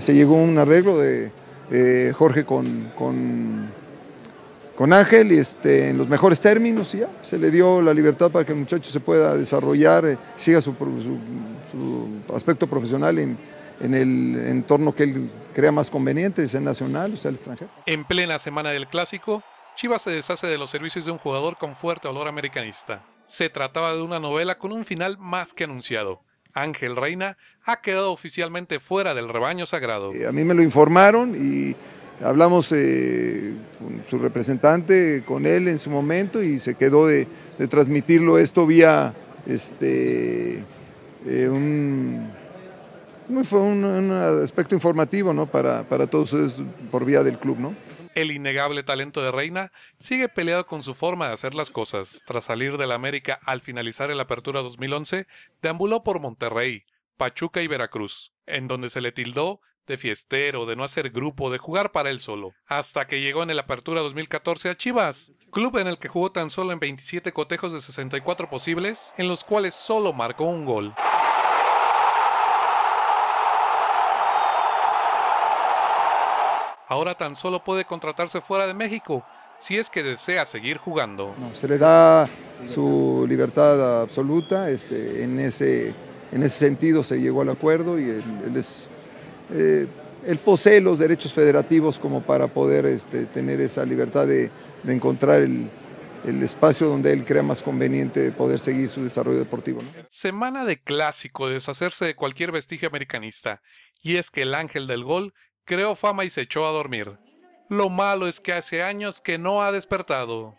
se llegó a un arreglo de eh, Jorge con, con, con, Ángel y este, en los mejores términos ya se le dio la libertad para que el muchacho se pueda desarrollar, eh, siga su, aspecto profesional en, en el entorno que él crea más conveniente, sea nacional o sea el extranjero. En plena semana del clásico, Chivas se deshace de los servicios de un jugador con fuerte olor americanista. Se trataba de una novela con un final más que anunciado. Ángel Reina, ha quedado oficialmente fuera del rebaño sagrado. Eh, a mí me lo informaron y hablamos eh, con su representante, con él en su momento, y se quedó de, transmitirlo esto vía este, eh, un, fue un, aspecto informativo para, para todos ustedes por vía del club. ¿no? el innegable talento de Reina sigue peleado con su forma de hacer las cosas. Tras salir del América al finalizar el Apertura 2011, deambuló por Monterrey, Pachuca y Veracruz, en donde se le tildó de fiestero, de no hacer grupo, de jugar para él solo, hasta que llegó en el Apertura 2014 a Chivas, club en el que jugó tan solo en 27 cotejos de 64 posibles, en los cuales solo marcó un gol. Ahora tan solo puede contratarse fuera de México si es que desea seguir jugando. se le da su libertad absoluta, este, en, ese, en ese sentido se llegó al acuerdo y él, eh, posee los derechos federativos como para poder este, tener esa libertad de, encontrar el, espacio donde él crea más conveniente poder seguir su desarrollo deportivo. Semana de clásico, deshacerse de cualquier vestigio americanista. Y es que el ángel del gol creó fama y se echó a dormir. Lo malo es que hace años que no ha despertado.